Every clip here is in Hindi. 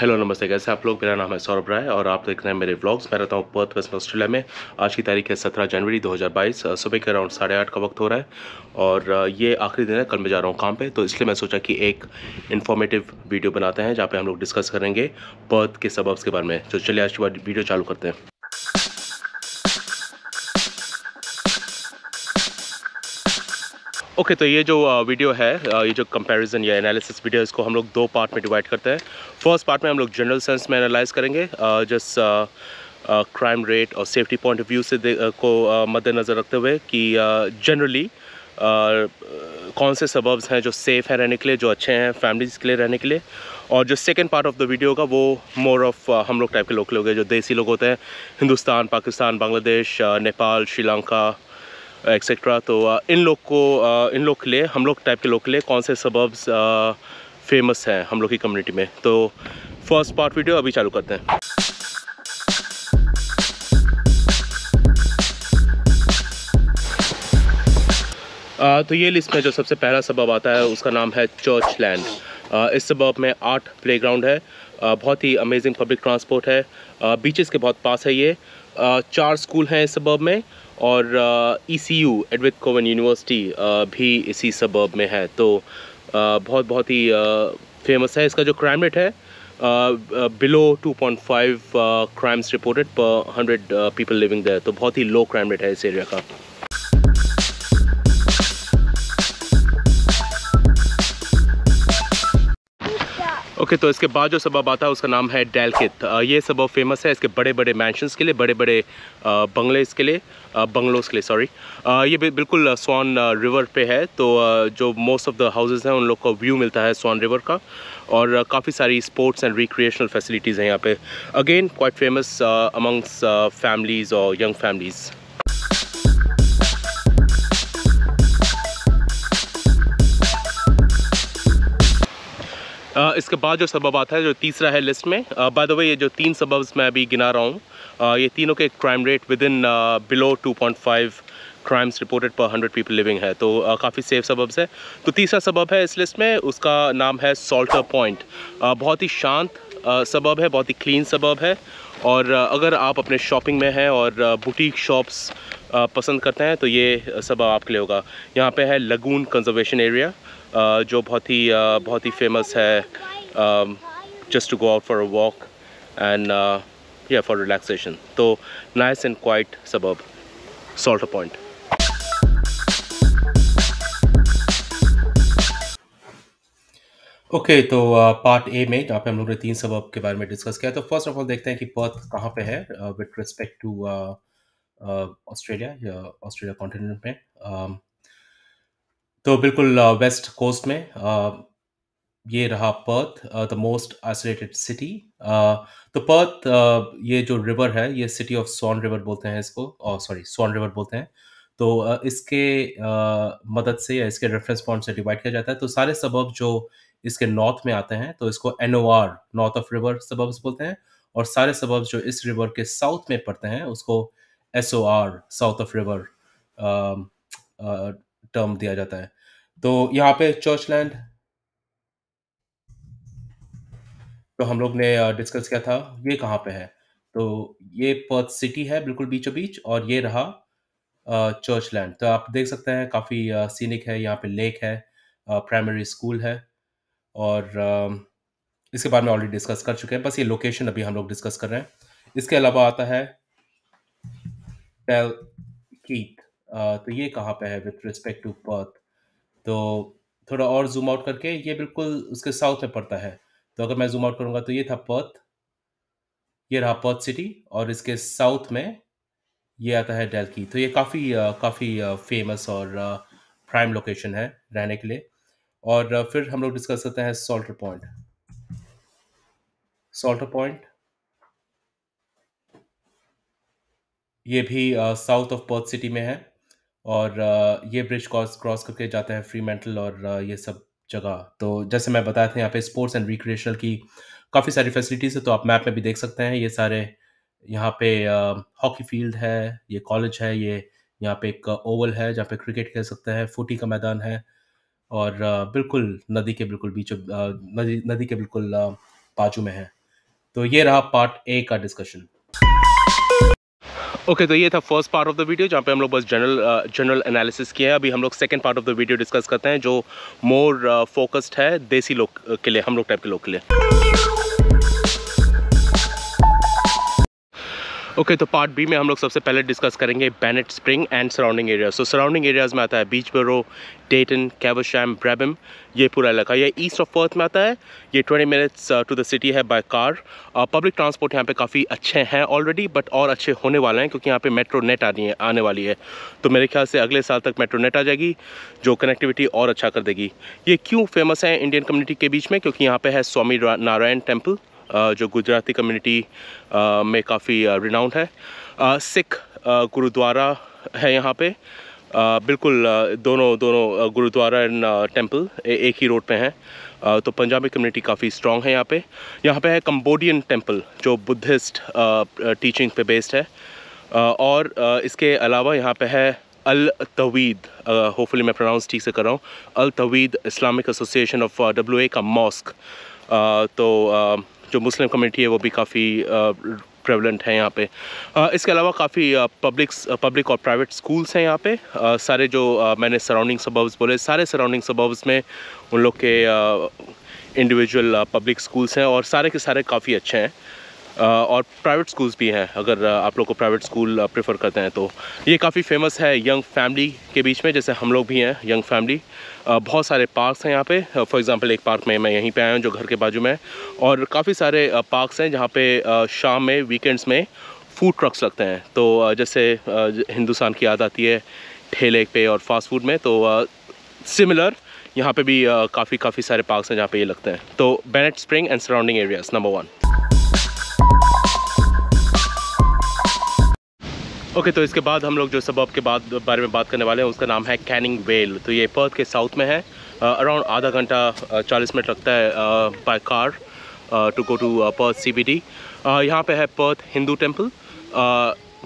हेलो नमस्ते कैसे आप लोग मेरा नाम है सौरभ राय और आप देख रहे हैं मेरे व्लॉग्स मैं रहता हूँ पर्थ वेस्ट ऑस्ट्रेलिया में आज की तारीख है 17 जनवरी 2022 सुबह के अराउंड साढ़े आठ का वक्त हो रहा है और ये आखिरी दिन है कल मैं जा रहा हूँ काम पे तो इसलिए मैं सोचा कि एक इन्फॉर्मेटिव वीडियो बनाते हैं जहाँ पर हम लोग डिस्कस करेंगे पर्थ के सबब्स के बारे में तो चलिए आज के बाद वीडियो चालू करते हैं ओके okay, तो ये जो वीडियो uh, है uh, ये जो कंपैरिजन या एनालिसिस वीडियो इसको हम लोग दो पार्ट में डिवाइड करते हैं फर्स्ट पार्ट में हम लोग जनरल सेंस में एनालाइज करेंगे जस्ट क्राइम रेट और सेफ्टी पॉइंट ऑफ व्यू से uh, को मद्देनज़र रखते हुए कि जनरली कौन से सबब्स हैं जो सेफ़ हैं रहने के लिए जो अच्छे हैं फैमिलीज़ के लिए रहने के लिए और जो second part of the video का वो मोर ऑफ हम लोग टाइप के लोग लोग हैं जो देसी लोग होते हैं हिंदुस्तान पाकिस्तान बांग्लादेश नेपाल श्रीलंका एक्सेट्रा तो आ, uh, इन लोग को आ, uh, इन लोग के लिए हम लोग टाइप के लोग के लिए कौन से सबब्स फेमस uh, हैं हम लोग की कम्युनिटी में तो फर्स्ट पार्ट वीडियो अभी चालू करते हैं आ, तो ये लिस्ट में जो सबसे पहला सबब आता है उसका नाम है चर्च लैंड इस सबब में आठ प्लेग्राउंड है आ, बहुत ही अमेजिंग पब्लिक ट्रांसपोर्ट है बीचेस के बहुत पास है ये चार स्कूल हैं इस सबब में और ई सी यू एडविथ कोवन यूनिवर्सिटी भी इसी सबर्ब में है तो बहुत बहुत ही फेमस है इसका जो क्राइम रेट है below 2.5 crimes reported per 100 people living there तो बहुत ही लो क्राइम रेट है इस एरिया का ओके तो इसके बाद जो सबब आता है उसका नाम है डेलकित ये सबब फेमस है इसके बड़े बड़े मैंशंस के लिए बड़े बड़े बंगले इसके लिए बंगलोस के लिए सॉरी ये बिल्कुल स्वान रिवर पे है तो जो मोस्ट ऑफ द हाउसेज हैं उन लोग का व्यू मिलता है स्वान रिवर का और काफ़ी सारी स्पोर्ट्स एंड रिक्रिएशनल फैसिलिटीज़ हैं यहाँ पे again quite famous amongst families और यंग फैमिलीज़ इसके बाद जो सबब आता है जो तीसरा है लिस्ट में बाय द वे ये जो तीन सबब्स मैं अभी गिना रहा हूँ uh, ये तीनों के crime rate within below 2.5 crimes reported per hundred people living है तो uh, काफ़ी सेफ सबब्स है तो तीसरा सबब है इस लिस्ट में उसका नाम है सॉल्टर पॉइंट uh, बहुत ही शांत सबब है बहुत ही क्लीन सबब है और अगर आप अपने शॉपिंग में हैं और बुटीक शॉप्स पसंद करते हैं तो ये सब आपके लिए होगा यहाँ पे है लगून कंजर्वेशन एरिया जो बहुत ही बहुत ही फेमस है just to go out for a walk and या फॉर रिलैक्सेशन तो nice and quiet suburb Salter Point okay okay, तो पार्ट ए में जहाँ पे हम लोगों ने तीन सबब के बारे में डिस्कस किया तो फर्स्ट ऑफ ऑल देखते हैं कि पर्थ कहाँ पे है विथ रिस्पेक्ट टू ऑस्ट्रेलिया या ऑस्ट्रेलिया कॉन्टिनेंट में तो बिल्कुल वेस्ट कोस्ट में ये रहा Perth the most isolated city तो पर्थ ये जो रिवर है ये सिटी ऑफ सोन रिवर बोलते हैं इसको सॉरी सोन रिवर बोलते हैं तो इसके मदद से या इसके रेफरेंस पॉइंट से डिवाइड किया जाता है तो सारे सबब जो इसके नॉर्थ में आते हैं तो इसको N O R north of river suburbs बोलते हैं और सारे सबब्स जो इस रिवर के साउथ में पड़ते हैं उसको S south of river term दिया जाता है तो यहाँ पे चर्च लैंड तो हम लोग ने डिस्कस uh, किया था ये कहाँ पे है तो ये पर्थ सिटी है बिल्कुल बीचों बीच और ये रहा चर्च uh, लैंड तो आप देख सकते हैं काफ़ी सीनिक uh, है यहाँ पे लेक है प्राइमरी स्कूल है और um, इसके बारे में ऑलरेडी डिस्कस कर चुके हैं बस ये लोकेशन अभी हम लोग डिस्कस कर रहे हैं इसके अलावा आता है टेल कीथ uh, तो ये कहाँ पे है विथ रिस्पेक्ट टू पर्थ तो थोड़ा और जूम आउट करके ये बिल्कुल उसके साउथ में पड़ता है तो अगर मैं जूम आउट करूँगा तो ये था पर्थ ये रहा पर्थ सिटी और इसके साउथ में ये आता है डेल की तो ये काफ़ी uh, काफ़ी फेमस uh, और प्राइम लोकेशन है रहने के लिए और फिर हम लोग डिस्कस करते हैं सॉल्टर पॉइंट सॉल्टर पॉइंट ये भी साउथ ऑफ पर्थ सिटी में है और uh, ये ब्रिज क्रॉस क्रॉस करके जाते हैं फ्री मेंटल और uh, ये सब जगह तो जैसे मैं बताया था यहाँ पे स्पोर्ट्स एंड रिक्रिएशनल की काफ़ी सारी फैसिलिटीज़ है तो आप मैप में भी देख सकते हैं ये सारे यहाँ पे हॉकी फील्ड है ये कॉलेज है ये यहाँ पे एक ओवल है जहाँ पे क्रिकेट खेल सकते हैं फुटी का मैदान है और बिल्कुल नदी के बिल्कुल बीच नदी नदी के बिल्कुल बाजू में है तो ये रहा पार्ट ए का डिस्कशन ओके okay, तो ये था first part of the video जहाँ पे हम लोग बस जनरल जनरल एनालिसिस किए हैं अभी हम लोग second part of the video discuss करते हैं जो मोर फोकस्ड uh, है देसी लोग के लिए हम लोग टाइप के लोग के लिए ओके तो पार्ट बी में हम लोग सबसे पहले डिस्कस करेंगे Bennett Spring and surrounding area so surrounding areas में आता है बीच बरो डेटन कैवशैम ब्रैबम ये पूरा इलाका ये ईस्ट ऑफ पर्थ में आता है ये 20 मिनट्स टू द सिटी है बाय कार पब्लिक ट्रांसपोर्ट यहाँ पे काफ़ी अच्छे हैं ऑलरेडी बट और अच्छे होने वाले हैं क्योंकि यहाँ पे मेट्रो नेट आनी है आने वाली है तो मेरे ख्याल से अगले साल तक मेट्रो नेट आ जाएगी जो कनेक्टिविटी और अच्छा कर देगी ये क्यों फेमस है इंडियन कम्युनिटी के बीच में क्योंकि यहाँ पर है स्वामी नारायण टेम्पल जो गुजराती कम्युनिटी में काफ़ी रिनाउंड है सिख गुरुद्वारा है यहाँ पे बिल्कुल दोनों दोनों गुरुद्वारा एंड टेम्पल एक ही रोड पे हैं तो पंजाबी कम्युनिटी काफ़ी स्ट्रॉन्ग है यहाँ पे यहाँ पे है कम्बोडियन टेम्पल जो बुद्धिस्ट टीचिंग पे बेस्ड है और इसके अलावा यहाँ पे है अल तवीद होपफुली मैं प्रोनाउंस ठीक से कर रहा हूँ Al Tawheed Islamic association of W A का मॉस्क तो जो मुस्लिम कम्युनिटी है वो भी काफ़ी प्रेवलेंट है यहाँ पे इसके अलावा काफ़ी पब्लिक पब्लिक और प्राइवेट स्कूल्स हैं यहाँ पे सारे जो मैंने सराउंडिंग सबर्ब्स बोले सारे सराउंडिंग सबर्ब्स में उन लोग के इंडिविजुअल पब्लिक स्कूल्स हैं और सारे के सारे काफ़ी अच्छे हैं और प्राइवेट स्कूल्स भी हैं अगर आप लोग को प्राइवेट स्कूल प्रेफर करते हैं तो ये काफ़ी फेमस है यंग फैमिली के बीच में जैसे हम लोग भी हैं यंग फैमिली बहुत सारे पार्क्स हैं यहाँ पे फॉर एग्जांपल एक पार्क में मैं यहीं पे आया हूँ जो घर के बाजू में और काफ़ी सारे पार्क्स हैं जहाँ पे शाम में वीकेंड्स में फूड ट्रक्स लगते हैं तो जैसे हिंदुस्तान की याद आती है ठेले पे और फास्ट फूड में तो सिमिलर यहाँ पे भी काफ़ी काफ़ी सारे पार्क्स हैं जहाँ पे ये लगते हैं तो Bennett Spring and surrounding areas number one okay तो इसके बाद हम लोग जो सबब के बाद बारे में बात करने वाले हैं उसका नाम है कैनिंग वेल तो ये पर्थ के साउथ में है अराउंड आधा घंटा चालीस मिनट लगता है by car to go to Perth C B D यहाँ पे है Perth Hindu temple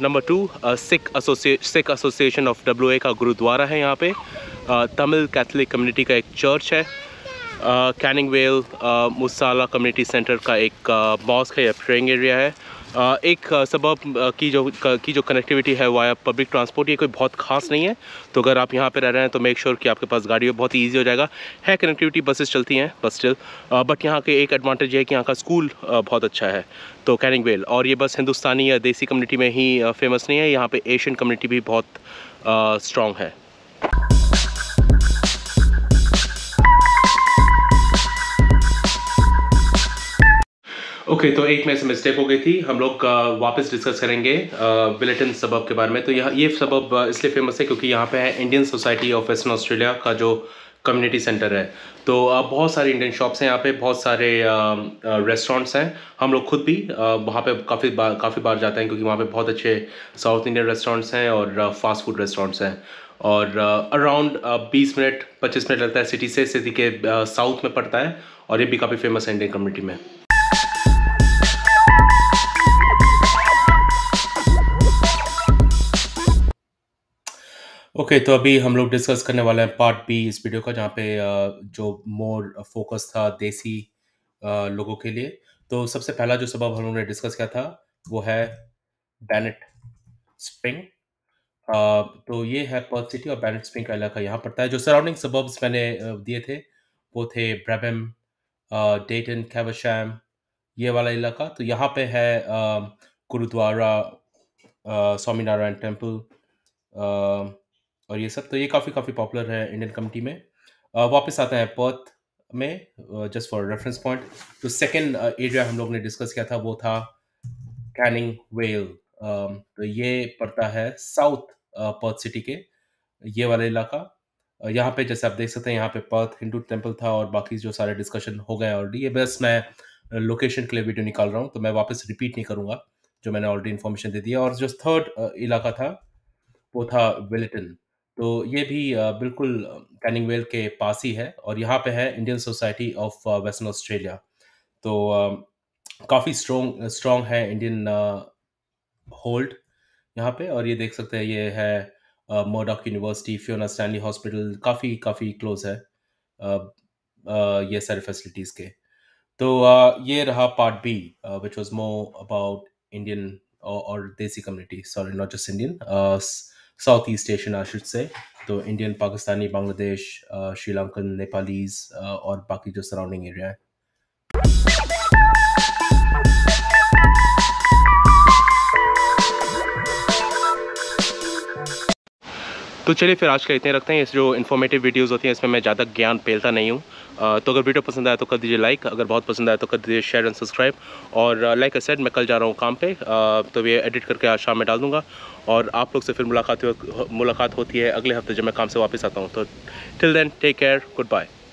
number two Sikh association Sikh association of W का गुरुद्वारा है यहाँ पे तमिल कैथलिक कम्युनिटी का एक चर्च है Canning Vale Musalla community centre का एक मॉस्क है या प्रेइंग एरिया है एक सबब की जो की जो कनेक्टिविटी है वाया पब्लिक ट्रांसपोर्ट ये कोई बहुत खास नहीं है तो अगर आप यहाँ पे रह रहे हैं तो मेक श्योर sure कि आपके पास गाड़ी हो बहुत ईजी हो जाएगा है कनेक्टिविटी बसेस चलती हैं बस स्टिल बट यहाँ के एक एडवांटेज है कि यहाँ का स्कूल बहुत अच्छा है तो कैनिंग वेल और ये बस हिंदुस्तानी या देसी कम्युनिटी में ही फेमस नहीं है यहाँ पर एशियन कम्युनिटी भी बहुत स्ट्रॉन्ग है ओके okay, तो एक में से मिस्टेक हो गई थी हम लोग uh, वापस डिस्कस करेंगे बिलेटिन uh, सबब के बारे में तो यह ये सबब uh, इसलिए फेमस है क्योंकि यहाँ पे है Indian society of Western Australia का जो कम्युनिटी सेंटर है तो बहुत सारे इंडियन शॉप्स हैं यहाँ पे बहुत सारे रेस्टोरेंट्स हैं हम लोग खुद भी वहाँ पे काफ़ी बार काफ़ी बार जाते हैं क्योंकि वहाँ पे बहुत अच्छे साउथ इंडियन रेस्टोरेंट्स हैं और फास्ट फूड रेस्टोरेंट्स हैं और अराउंड बीस मिनट पच्चीस मिनट लगता है सिटी से सिटी के साउथ में पड़ता है और ये भी काफ़ी फेमस है इंडियन कम्युनिटी में ओके तो अभी हम लोग डिस्कस करने वाले हैं पार्ट बी इस वीडियो का जहाँ पे जो मोर फोकस था देसी लोगों के लिए तो सबसे पहला जो सबब हम लोगों ने डिस्कस किया था वो है बैनेट स्प्रिंग तो ये है पर्थ सिटी और बैनेट स्प्रिंग का इलाका यहाँ पड़ता है जो सराउंडिंग सबब्स मैंने दिए थे वो थे ब्रेबम डेटन कैवशैम ये वाला इलाका तो यहाँ पे है गुरुद्वारा स्वामीनारायण टेम्पल और ये सब तो ये काफ़ी काफ़ी पॉपुलर है इंडियन कम्युनिटी में uh, वापस आते हैं पर्थ में जस्ट फॉर रेफरेंस पॉइंट तो सेकेंड एरिया हम लोग ने डिस्कस किया था वो था कैनिंग वेल तो ये पड़ता है साउथ पर्थ सिटी के ये वाला इलाका यहाँ पे जैसे आप देख सकते हैं यहाँ पे पर्थ हिंदू टेम्पल था और बाकी जो सारे डिस्कशन हो गए ऑलरेडी ये बस मैं लोकेशन के लिए वीडियो निकाल रहा हूँ तो मैं वापस रिपीट नहीं करूँगा जो मैंने ऑलरेडी इन्फॉर्मेशन दे दिया और जो थर्ड इलाका था वो था विलेटन तो ये भी बिल्कुल कैनिंगवेल के पास ही है और यहाँ पे है Indian society of Western Australia तो काफी स्ट्रॉन्ग स्ट्रॉन्ग है इंडियन होल्ड यहाँ पे और ये देख सकते हैं ये है Murdoch university Fiona Stanley hospital काफ़ी काफ़ी क्लोज है ये सारे फैसिलिटीज़ के तो ये रहा part B which was more about Indian और desi community sorry not just Indian Southeast Asian, I should say. तो इंडियन पाकिस्तानी बांग्लादेश श्रीलंकन नेपालीज और बाकी जो सराउंडिंग एरिया है तो चलिए फिर आज का इतने रखते हैं इस जो इन्फॉर्मेटिव वीडियोज़ होती हैं इसमें मैं ज़्यादा ज्ञान फैलता नहीं हूँ तो अगर वीडियो पसंद आया तो कर दीजिए लाइक अगर बहुत पसंद आया तो कर दीजिए शेयर एंड सब्सक्राइब और लाइक असेड मैं कल जा रहा हूँ काम पे तो ये एडिट करके आज शाम में डाल दूँगा और आप लोग से फिर मुलाकात मुलाकात होती है अगले हफ्ते जब मैं काम से वापस आता हूँ तो till then take care good bye